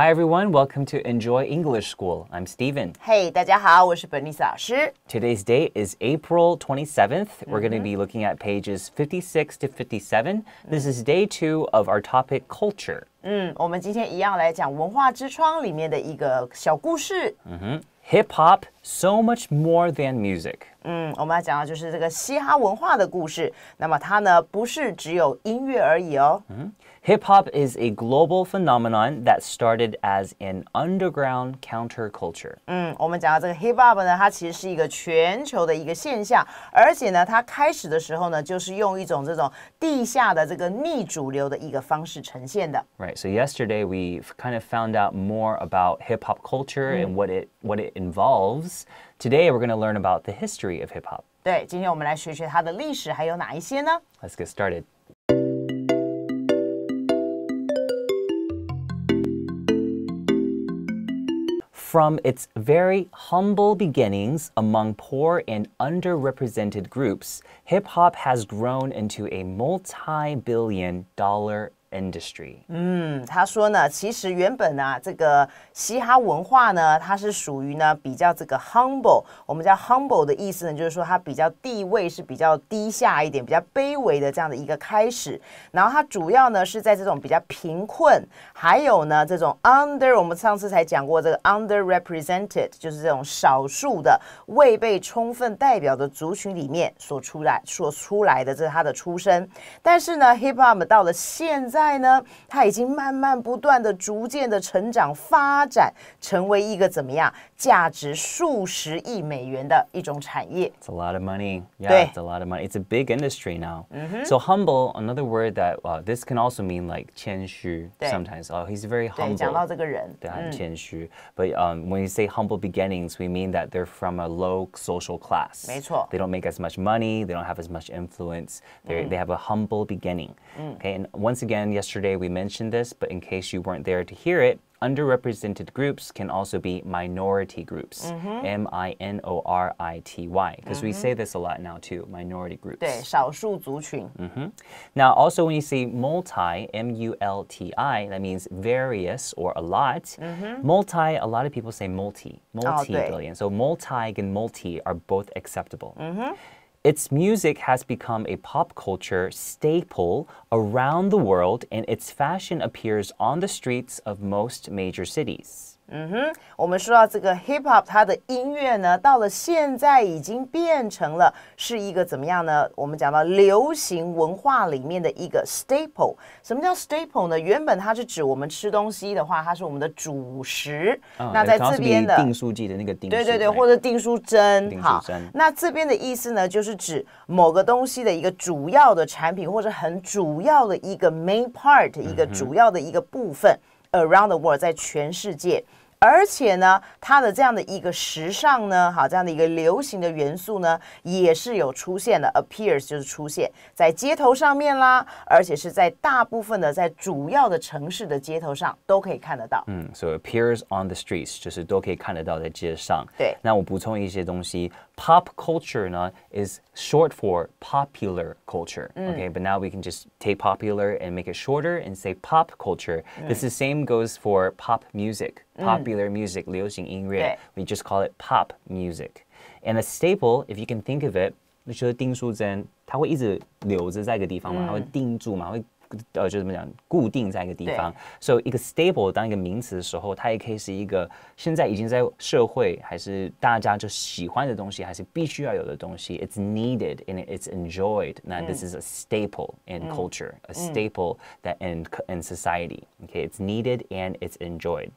Hi everyone, welcome to Enjoy English School. I'm Stephen. Hey, 大家好，我是 Today's date is April 27th. We're going to mm-hmm. be looking at pages 56 to 57. This is day two of our topic culture. 嗯，我们今天一样来讲《文化之窗》里面的一个小故事。嗯哼，Hip mm, Hop so much more than music. Mm, Hip hop is a global phenomenon that started as an underground counterculture. hip hop So yesterday we kind of found out more about hip hop culture and what it what it involves. Today we're going to learn about the history of hip hop. 对，今天我们来学学它的历史还有哪一些呢？Let's get started. From its very humble beginnings among poor and underrepresented groups, hip hop has grown into a multi billion dollar industry。嗯，他说呢，其实原本呢，这个嘻哈文化呢，它是属于呢比较这个 humble，我们叫 humble 的意思呢，就是说它比较地位是比较低下一点，比较卑微的这样的一个开始。然后它主要呢是在这种比较贫困，还有呢这种 under，我们上次才讲过这个 underrepresented，就是这种少数的未被充分代表的族群里面所出来所出来的，这是它的出身。但是呢，hip hop 到了现在。在呢，它已经慢慢不断的、逐渐的成长发展，成为一个怎么样？价值数十亿美元的一种产业。It's a lot of money. Yeah, it's a lot of money. It's a big industry now. -hmm. So humble, another word that uh, this can also mean like 谦虚 sometimes. Oh, he's very humble. 对，讲到这个人，对，很谦虚。But um, when you say humble beginnings, we mean that they're from a low social class. 没错。They don't make as much money. They don't have as much influence. They they have a humble beginning. Okay, and once again, yesterday we mentioned this, but in case you weren't there to hear it. Underrepresented groups can also be minority groups. Mm-hmm. I T Y. Because we say mm-hmm. this a lot now too, minority groups. 对，少数族群. Mm-hmm. Now, also when you see multi, M U L T I, that means various or a lot. Mm-hmm. Multi, a lot of people say multi, multi billion. Oh, so multi and multi are both acceptable. Its music has become a pop culture staple around the world, and its fashion appears on the streets of most major cities. 嗯哼，我们说到这个 hip hop，它的音乐呢，到了现在已经变成了是一个怎么样呢？我们讲到流行文化里面的一个 staple。什么叫 staple 呢？原本它是指我们吃东西的话，它是我们的主食。那在这边的定书机的那个定，对对对，或者定书针。好，书针。那这边的意思呢，就是指某个东西的一个主要的产品，或者很主要的一个 main part，一个主要的一个部分。Around the world，在全世界。而且呢，它的这样的一个时尚呢，哈，这样的一个流行的元素呢，也是有出现的，appears 就是出现在街头上面啦，而且是在大部分的在主要的城市的街头上都可以看得到。嗯，so appears on the streets 就是都可以看得到在街上。对，那我补充一些东西，pop culture 呢 is short for popular culture. Okay, but now we can just take popular and make it shorter and say pop culture. This the same goes for pop music. Mm. popular music we just call it pop music, and a staple, if you can think of it, it，就是订书针，它会一直留着在一个地方嘛，它会定住嘛，会呃，就怎么讲，固定在一个地方。所以一个 stable 当一个名词的时候，它也可以是一个现在已经在社会还是大家就喜欢的东西，还是必须要有的东西。It's needed and it's enjoyed. 那 this is a staple in culture, a staple that in in society. Okay, it's needed and it's enjoyed.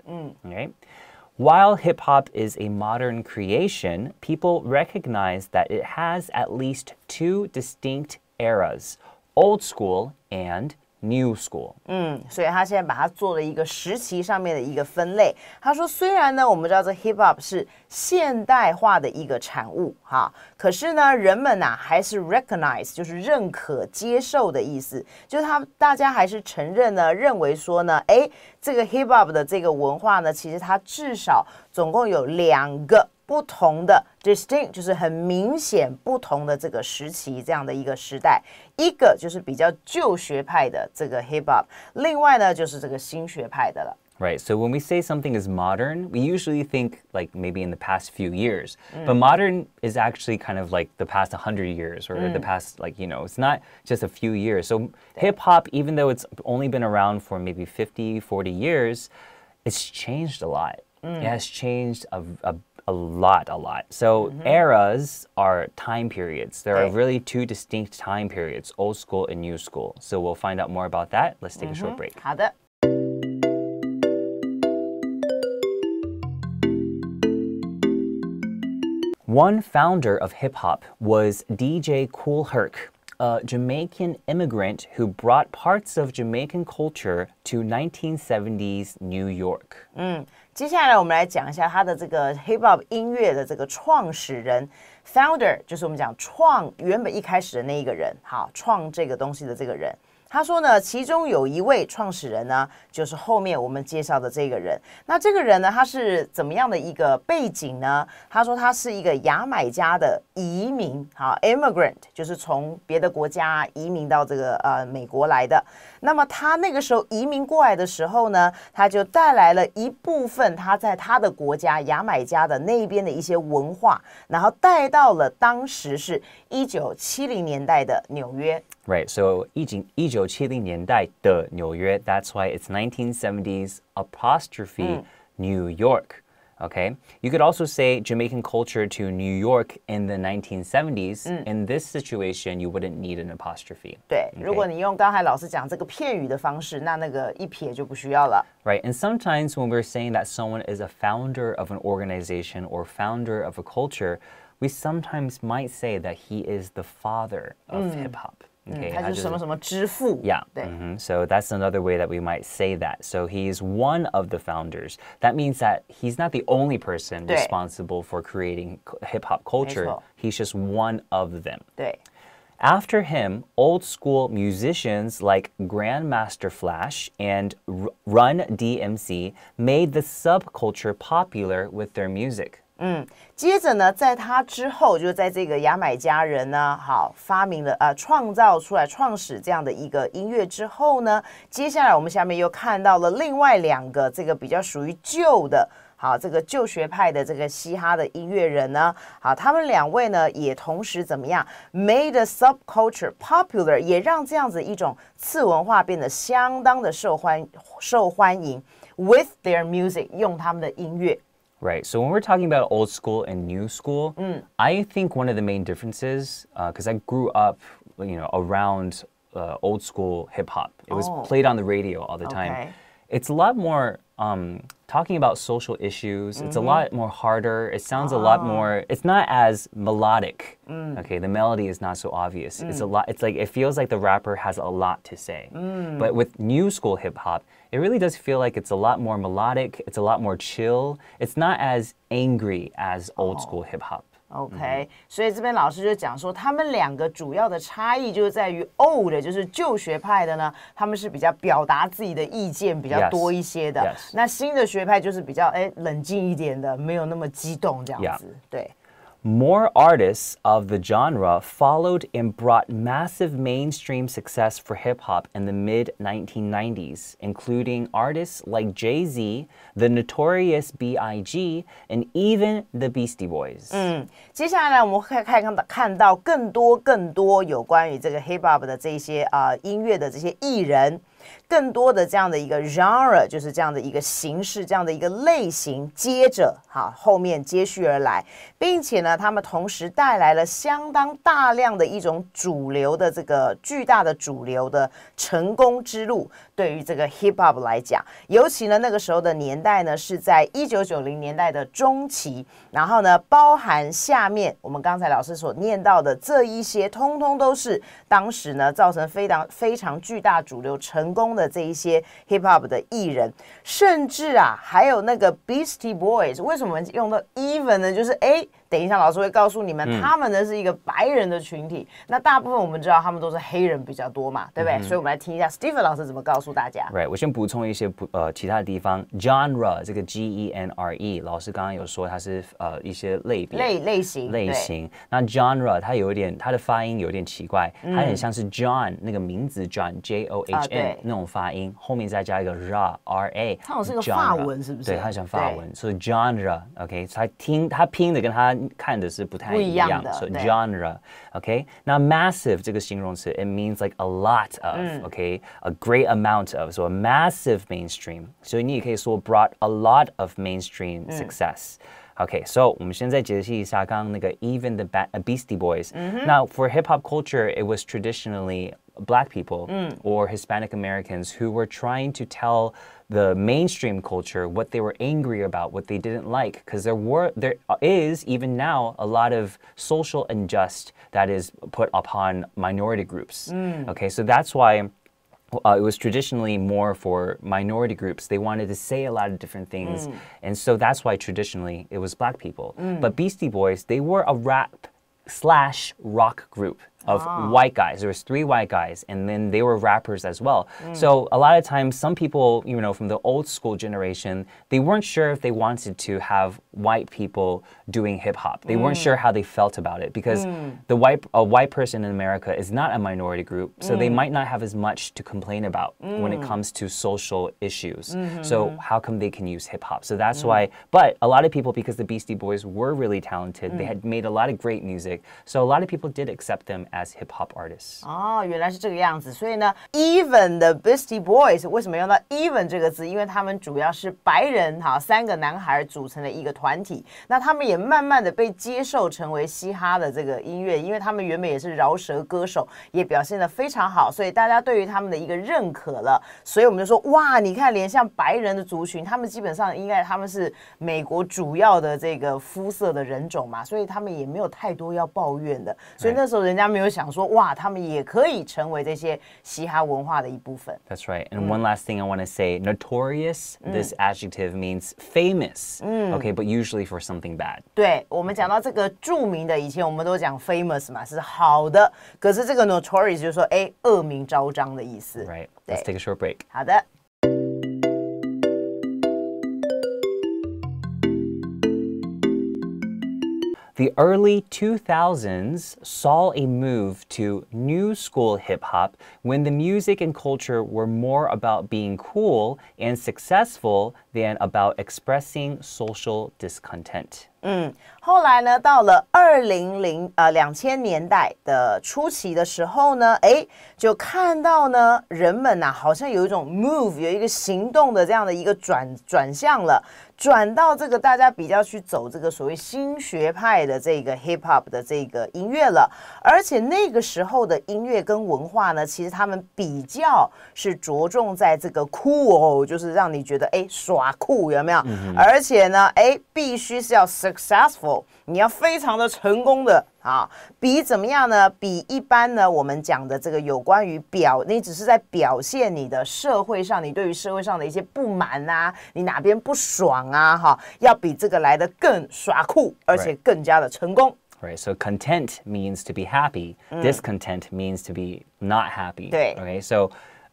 Okay. While hip hop is a modern creation, people recognize that it has at least two distinct eras old school and New school，嗯，所以他现在把它做了一个时期上面的一个分类。他说，虽然呢，我们知道这 hip hop 是现代化的一个产物，哈，可是呢，人们啊、还是 recognize，就是认可、接受的意思，就是他大家还是承认呢，认为说呢，哎，这个 hip hop 的这个文化呢，其实它至少总共有两个。不同的 distinct 就是很明显不同的这个时期这样的一个时代，一个就是比较旧学派的这个 hip hop，另外呢就是这个新学派的了。Right. So when we say something is modern, we usually think like maybe in the past few years. Mm. But modern is actually kind of like the past 100 years or mm. the past, like, you know, it's not just a few years. So hip hop, even though it's only been around for maybe 50, 40 years, it's changed a lot. Mm. It has changed a, a a lot, a lot. So mm -hmm. eras are time periods. There right. are really two distinct time periods, old school and new school. So we'll find out more about that. Let's take mm -hmm. a short mm-hmm. break. One founder of hip hop was DJ Cool Herc, a Jamaican immigrant who brought parts of Jamaican culture to 1970s New York. Mm. 接下来，我们来讲一下他的这个 hip hop 音乐的这个创始人，founder，就是我们讲创原本一开始的那一个人，好，创这个东西的这个人。他说呢，其中有一位创始人呢，就是后面我们介绍的这个人。那这个人呢，他是怎么样的一个背景呢？他说他是一个牙买加的移民，好，immigrant，就是从别的国家移民到这个呃美国来的。那么他那个时候移民过来的时候呢，他就带来了一部分他在他的国家牙买加的那边的一些文化，然后带到了当时是一九七零年代的纽约。Right, so 一九一九七零年代的纽约。That's why it's 1970s apostrophe New York. Okay. You could also say Jamaican culture to New York in the 1970s. Mm. In this situation, you wouldn't need an apostrophe. 对，如果你用刚才老师讲这个片语的方式，那那个一撇就不需要了。Right. And sometimes when we're saying that someone is a founder of an organization or founder of a culture, we sometimes might say that he is the father of mm. hip hop. Okay, Yeah, 对。Mm -hmm. So that's another way that we might say that. So he's one of the founders. That means that he's not the only person responsible for creating hip hop culture. He's just one of them. 对。After him, old school musicians like Grandmaster Flash and Run DMC made the subculture popular with their music. 嗯，接着呢，在他之后，就在这个牙买加人呢，好发明了呃，创造出来、创始这样的一个音乐之后呢，接下来我们下面又看到了另外两个这个比较属于旧的，好，这个旧学派的这个嘻哈的音乐人呢，好，他们两位呢也同时怎么样，made a subculture popular，也让这样子一种次文化变得相当的受欢受欢迎，with their music，用他们的音乐。Right. So when we're talking about old school and new school, mm. I think one of the main differences, because uh, I grew up, you know, around uh, old school hip hop. It oh. was played on the radio all the okay. time. It's a lot more um, talking about social issues. Mm-hmm. It's a mm-hmm. lot more harder. It sounds a lot ah. more. It's not as melodic. Mm. Okay, the melody is not so obvious. Mm. It's a mm. lot. It's like it feels like the rapper has a lot to say. Mm. But with new school hip hop, it really does feel like it's a lot more melodic. It's a lot more chill. It's not as angry as old oh. school hip hop. OK，所以这边老师就讲说，他们两个主要的差异就是在于 old，就是旧学派的呢，他们是比较表达自己的意见比较多一些的。那新的学派就是比较哎冷静一点的，没有那么激动这样子，对。more artists of the genre followed and brought massive mainstream success for hip hop in the mid 1990s, including artists like Jay Z, the Notorious B.I.G., and even the Beastie Boys. 嗯，接下来呢，我们会看到看到更多更多有关于这个更多的这样的一个 genre，就是这样的一个形式，这样的一个类型。接着哈，后面接续而来，并且呢，他们同时带来了相当大量的一种主流的这个巨大的主流的成功之路。对于这个 hip hop 来讲，尤其呢，那个时候的年代呢，是在一九九零年代的中期。然后呢，包含下面我们刚才老师所念到的这一些，通通都是当时呢造成非常非常巨大主流成功的。的这一些 hip hop 的艺人，甚至啊，还有那个 Beastie Boys，为什么用到 even 呢？就是哎。等一下，老师会告诉你们，他们呢是一个白人的群体。那大部分我们知道，他们都是黑人比较多嘛，对不对？所以，我们来听一下 Stephen 老师怎么告诉大家。Right，我先补充一些不呃其他的地方。Genre 这个 G E N R E 老师刚刚有说它是呃一些类别、类类型、类型。那 Genre 它有一点，它的发音有点奇怪，它很像是 John 那个名字 John J O H N 那种发音，后面再加一个 Ra R A。它好像是个法文，是不是？对，它像法文，所以 Genre OK，它拼它拼的跟它。okay? Now massive 这个形容词，it means like a lot a great amount of. So a massive mainstream. mainstream。所以你也可以说 brought a lot of mainstream success。嗯 OK，so、okay, 我们现在解析一下刚刚那个 Even the ba Beastie Now, for hip hop culture, it was traditionally black people mm. or Hispanic Americans who were trying to tell the mainstream culture what they were angry about, what they didn't like, because there were there is even now a lot of social unjust that is put upon minority groups. Mm. Okay, so that's why uh, it was traditionally more for minority groups. They wanted to say a lot of different things. Mm. And so that's why traditionally it was black people. Mm. But Beastie Boys, they were a rap slash rock group of ah. white guys. There was three white guys, and then they were rappers as well. Mm. So a lot of times, some people, you know, from the old school generation, they weren't sure if they wanted to have white people doing hip hop. They mm. weren't sure how they felt about it because mm. the white a white person in America is not a minority group, so they mm. might not have as much to complain about when it mm. comes to social issues. -hmm. So how come they can use hip hop? So that's mm. why. But a lot of people, because the Beastie Boys were really talented, they had made a lot of great music. So a lot of people did accept them as hip hop artists。哦，原来是这个样子，所以呢，even the Beastie Boys 为什么用到 even 这个字？因为他们主要是白人哈，三个男孩组成的一个团体。那他们也慢慢的被接受成为嘻哈的这个音乐，因为他们原本也是饶舌歌手，也表现的非常好，所以大家对于他们的一个认可了。所以我们就说，哇，你看，连像白人的族群，他们基本上应该他们是美国主要的这个肤色的人种嘛，所以他们也没有太多要抱怨的。所以那时候人家没有。有想说，哇，他们也可以成为这些嘻哈文化的一部分。That's right. And mm. one last thing I want to say, notorious. Mm. This adjective means famous. Mm. Okay, but usually for something bad. 对，我们讲到这个著名的，以前我们都讲 famous 嘛，是好的。可是这个 notorious 就是说，哎，恶名昭彰的意思。Right. Let's take a short break. 好的。The early 2000s saw a move to new school hip hop when the music and culture were more about being cool and successful than about expressing social discontent. 嗯，后来呢，到了二零零呃两千年代的初期的时候呢，哎，就看到呢，人们呐，好像有一种 move，有一个行动的这样的一个转转向了，转到这个大家比较去走这个所谓新学派的这个 hip hop 的这个音乐了。而且那个时候的音乐跟文化呢，其实他们比较是着重在这个 cool，就是让你觉得哎耍酷有没有？而且呢，哎，必须是要。successful，你要非常的成功的啊，比怎么样呢？比一般呢？我们讲的这个有关于表，你只是在表现你的社会上，你对于社会上的一些不满啊，你哪边不爽啊？哈，要比这个来的更耍酷，而且更加的成功。Right, so content means to be happy. Discontent means to be not happy. 对，OK, so.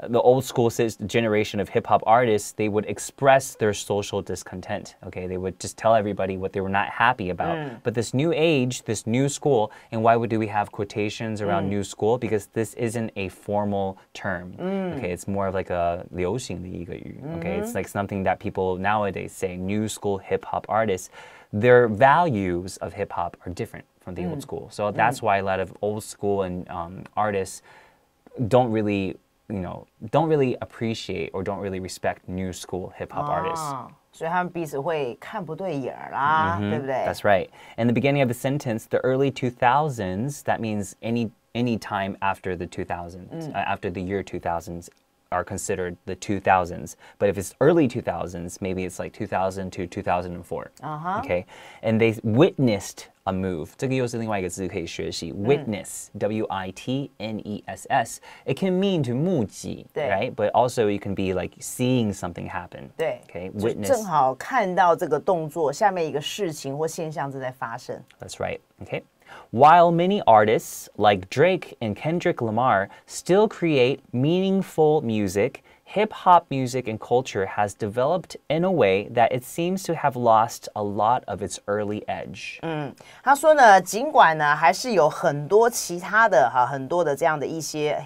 the old school generation of hip hop artists, they would express their social discontent. Okay, they would just tell everybody what they were not happy about. Mm. But this new age, this new school, and why would, do we have quotations around mm. new school? Because this isn't a formal term. Mm. Okay, it's more of like a 流行的一个语. -hmm. Okay, it's mm-hmm. like something that people nowadays say. New school hip hop artists, their values of hip hop are different from the old mm. school. So that's mm. why a lot of old school and um, artists don't really you know don't really appreciate or don't really respect new school hip hop oh, artists. 所以他们彼此会看不对眼啦，对不对？That's ah. right. In the beginning of the sentence, the early 2000s. That means any any time after the 2000s, mm. uh, after the year 2000s, are considered the 2000s. But if it's early 2000s, maybe it's like 2000 to 2004. Uh -huh. Okay, and they witnessed a move. 这个又是另外一个字可以学习，witness, mm. W I T N E S S. It can mean to 目击, right? But also you can be like seeing something happen. Okay, witness. That's right. Okay. While many artists, like Drake and Kendrick Lamar, still create meaningful music, hip hop music and culture has developed in a way that it seems to have lost a lot of its early edge. 嗯，他说呢，尽管呢还是有很多其他的哈、啊、很多的这样的一些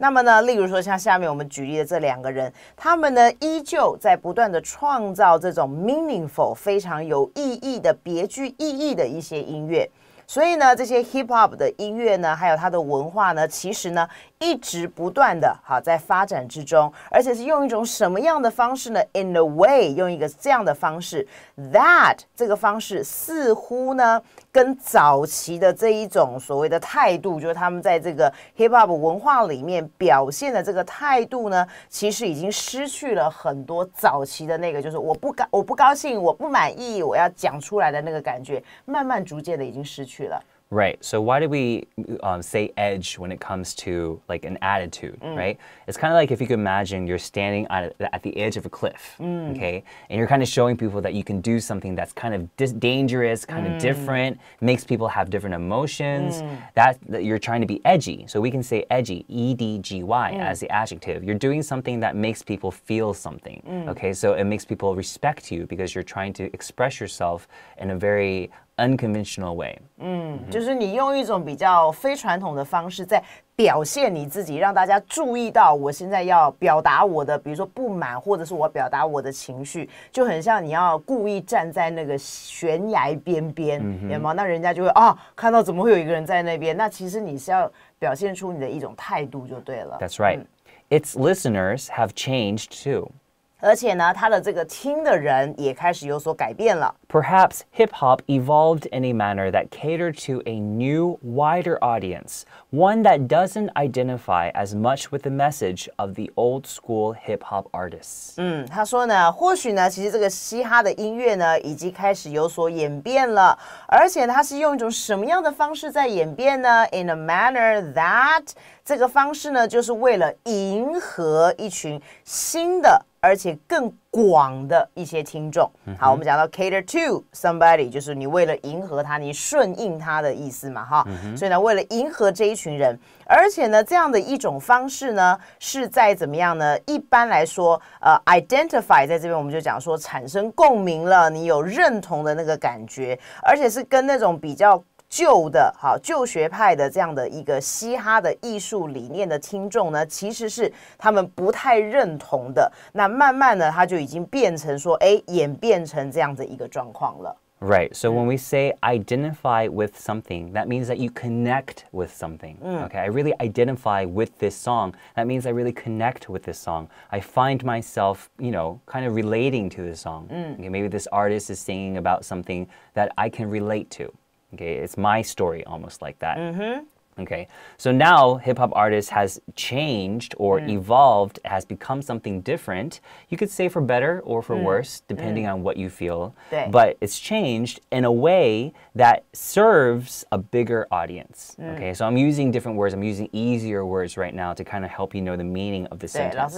那么呢，例如说像下面我们举例的这两个人，他们呢依旧在不断的创造这种 meaningful 非常有意义的别具意义的一些音乐。所以呢，这些 hip hop 的音乐呢，还有它的文化呢，其实呢一直不断的好在发展之中，而且是用一种什么样的方式呢？In a way，用一个这样的方式 that 这个方式似乎呢。跟早期的这一种所谓的态度，就是他们在这个 hip hop 文化里面表现的这个态度呢，其实已经失去了很多早期的那个，就是我不高我不高兴我不满意我要讲出来的那个感觉，慢慢逐渐的已经失去了。Right. So why do we um, say edge when it comes to like an attitude, mm. right? It's kind of like if you can imagine you're standing at, at the edge of a cliff, mm. okay? And you're kind of showing people that you can do something that's kind of dangerous, kind mm. of different, makes people have different emotions. Mm. That, that, you're trying to be edgy. So we can say edgy, E D G Y mm. as the adjective. You're doing something that makes people feel something, mm. okay? So it makes people respect you because you're trying to express yourself in a very Unconventional way，嗯，就是你用一种比较非传统的方式在表现你自己，让大家注意到我现在要表达我的，比如说不满或者是我表达我的情绪，就很像你要故意站在那个悬崖边边，明白吗？那人家就会啊，看到怎么会有一个人在那边？那其实你是要表现出你的一种态度就对了。That's right. Its listeners have changed too. 而且呢，他的这个听的人也开始有所改变了。Perhaps hip hop evolved in a manner that catered to a new, wider audience, one that doesn't identify as much with the message of the old school hip hop artists. 嗯，他说呢，或许呢，其实这个嘻哈的音乐呢，已经开始有所演变了，而且它是用一种什么样的方式在演变呢？In a manner that 这个方式呢，就是为了迎合一群新的而且更广的一些听众。好，我们讲到 cater to somebody，就是你为了迎合他，你顺应他的意思嘛，哈。所以呢，为了迎合这一群人，而且呢，这样的一种方式呢，是在怎么样呢？一般来说，呃，identify 在这边我们就讲说产生共鸣了，你有认同的那个感觉，而且是跟那种比较。Right. So when we say identify with something, that means that you connect with something. Mm. Okay. I really identify with this song. That means I really connect with this song. I find myself, you know, kind of relating to this song. Mm. Okay. Maybe this artist is singing about something that I can relate to. Okay, it's my story almost like that. Mm -hmm. Okay, so now hip hop artist has changed or mm. evolved, has become something different. You could say for better or for mm. worse, depending mm. on what you feel. But it's changed in a way that serves a bigger audience. Mm. Okay, so I'm using different words. I'm using easier words right now to kind of help you know the meaning of the sentence.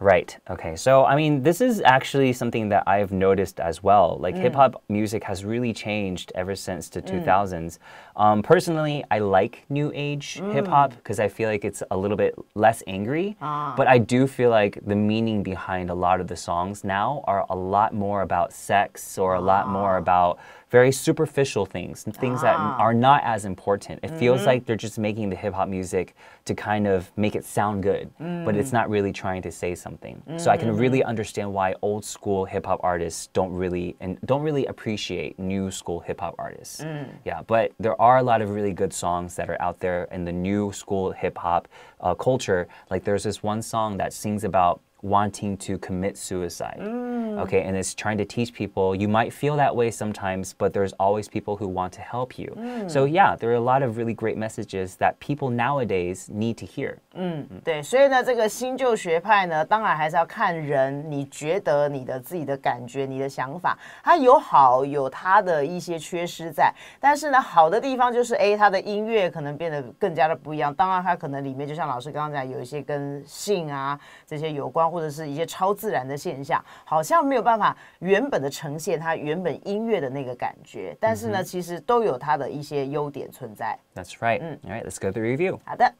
Right. Okay. So I mean, this is actually something that I've noticed as well. Like mm. hip hop music has really changed ever since the 2000s. Mm. 2000s. Um, personally, I like new age mm. hip hop because I feel like it's a little bit less angry. Ah. But I do feel like the meaning behind a lot of the songs now are a lot more about sex or a lot more ah. about very superficial things, things ah. that are not as important. It mm -hmm. feels mm-hmm. like they're just making the hip hop music to kind of make it sound good, mm. but it's mm. not really trying to say something. Mm -hmm. So I can mm-hmm. really understand why old school hip hop artists don't really and don't really appreciate new school hip hop artists. Mm. Yeah, but there are a lot of really good songs that are out there in the new school hip hop uh, culture. Like there's this one song that sings about wanting to commit suicide. Mm. Okay, and it's trying to teach people you might feel that way sometimes, but there's always people who want to help you. Mm. So yeah, there are a lot of really great messages that people nowadays need to hear. 嗯，对，所以呢，这个新旧学派呢，当然还是要看人，你觉得你的自己的感觉、你的想法，它有好有它的一些缺失在，但是呢，好的地方就是，哎，它的音乐可能变得更加的不一样。当然，它可能里面就像老师刚刚讲，有一些跟性啊这些有关。Mm. 或者是一些超自然的现象，好像没有办法原本的呈现它原本音乐的那个感觉。但是呢，其实都有它的一些优点存在。That's right. 嗯，All right, let's go to h e review. 好的。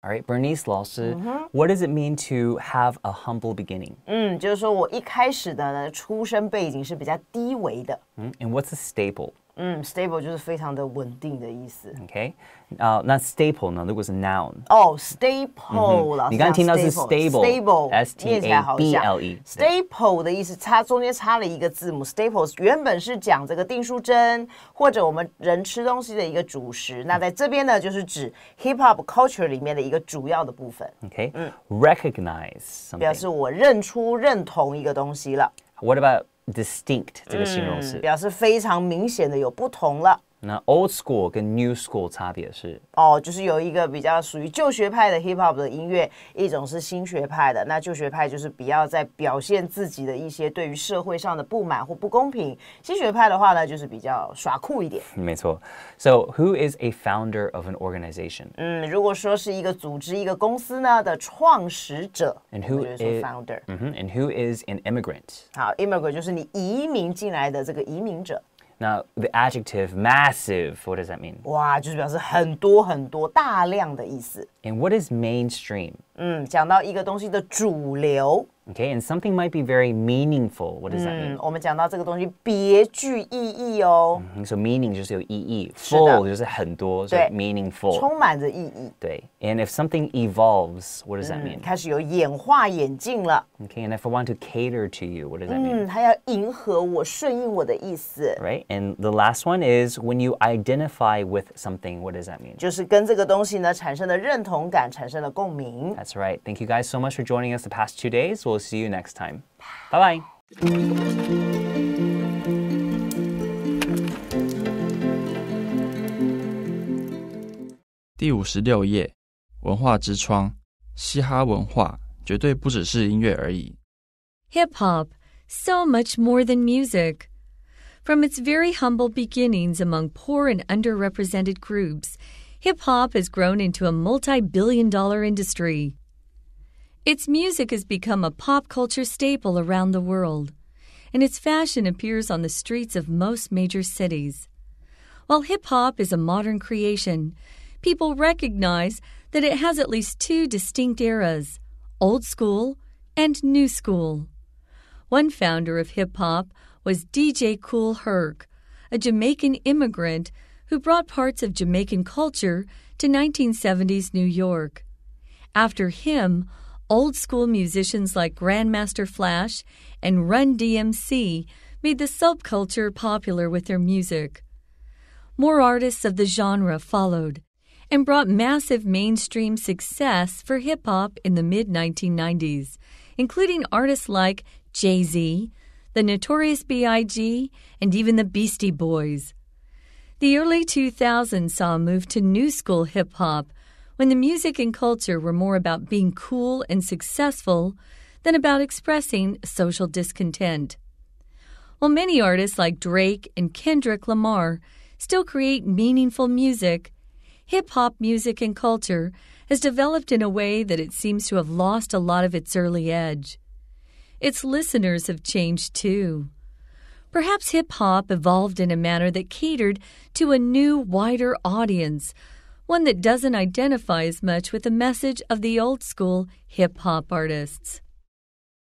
All right, Bernice 老师，What does it mean to have a humble beginning？嗯，就是说我一开始的出生背景是比较低维的。嗯，And what's a staple？嗯，stable 就是非常的稳定的意思。OK，啊，那 staple 呢？如果是 noun。哦，staple 了。你刚听到是 stable，stable，s t a b l e。staple 的意思，插中间插了一个字母。staples 原本是讲这个定书针，或者我们人吃东西的一个主食。那在这边呢，就是指 hip hop culture 里面的一个主要的部分。OK，嗯，recognize 表示我认出、认同一个东西了。What about distinct 这个形容词表示非常明显的有不同了。那 old school 跟 new school 差别是哦，就是有一个比较属于旧学派的 hip hop 的音乐，一种是新学派的。那旧学派就是比较在表现自己的一些对于社会上的不满或不公平，新学派的话呢，就是比较耍酷一点。没错。So who is a founder of an organization？嗯，如果说是一个组织、一个公司呢的创始者，或者说 founder。嗯哼。And who is an immigrant？好，immigrant 就是你移民进来的这个移民者。Now the adjective massive. What does that mean? 哇，就是表示很多很多、大量的意思。And what is mainstream? 嗯，讲到一个东西的主流。Okay, and something might be very meaningful. What does that mean? 嗯，我们讲到这个东西别具意义哦。So meaning 就是有意义，full 就是很多，所以 meaningful And if something evolves, what does that mean? 开始有演化演进了。Okay, and if I want to cater to you, what does that mean? 嗯，它要迎合我，顺应我的意思。Right, and the last one is when you identify with something, what does that mean? 就是跟这个东西呢产生了认同感，产生了共鸣。That's right. Thank you guys so much for joining us the past two days. We'll we'll see you next time. Bye bye. Hip hop, so much more than music. From its very humble beginnings among poor and underrepresented groups, hip hop has grown into a multi billion dollar industry. Its music has become a pop culture staple around the world, and its fashion appears on the streets of most major cities. While hip hop is a modern creation, people recognize that it has at least two distinct eras old school and new school. One founder of hip hop was DJ Cool Herc, a Jamaican immigrant who brought parts of Jamaican culture to 1970s New York. After him, Old school musicians like Grandmaster Flash and Run DMC made the subculture popular with their music. More artists of the genre followed and brought massive mainstream success for hip hop in the mid 1990s, including artists like Jay Z, the Notorious B.I.G., and even the Beastie Boys. The early 2000s saw a move to new school hip hop when the music and culture were more about being cool and successful than about expressing social discontent. While many artists like Drake and Kendrick Lamar still create meaningful music, hip hop music and culture has developed in a way that it seems to have lost a lot of its early edge. Its listeners have changed too. Perhaps hip hop evolved in a manner that catered to a new, wider audience one that doesn't identify as much with the message of the old school hip hop artists.